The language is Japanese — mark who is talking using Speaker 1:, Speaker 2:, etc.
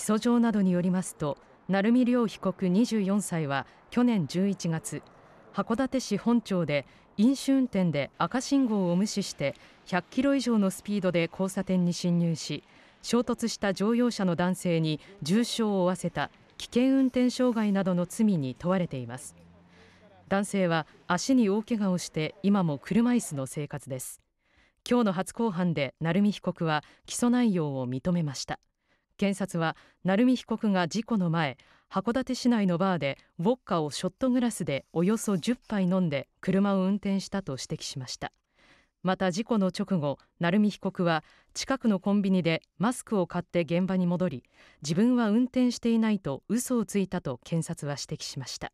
Speaker 1: 起訴状などによりますと鳴海亮被告24歳は去年11月函館市本町で飲酒運転で赤信号を無視して100キロ以上のスピードで交差点に進入し衝突した乗用車の男性に重傷を負わせた危険運転傷害などの罪に問われています男性は足に大怪我をして今も車椅子の生活です今日の初公判で鳴海被告は起訴内容を認めました検察は鳴海被告が事故の前函館市内のバーでウォッカをショットグラスでおよそ10杯飲んで車を運転したと指摘しましたまた事故の直後鳴海被告は近くのコンビニでマスクを買って現場に戻り自分は運転していないと嘘をついたと検察は指摘しました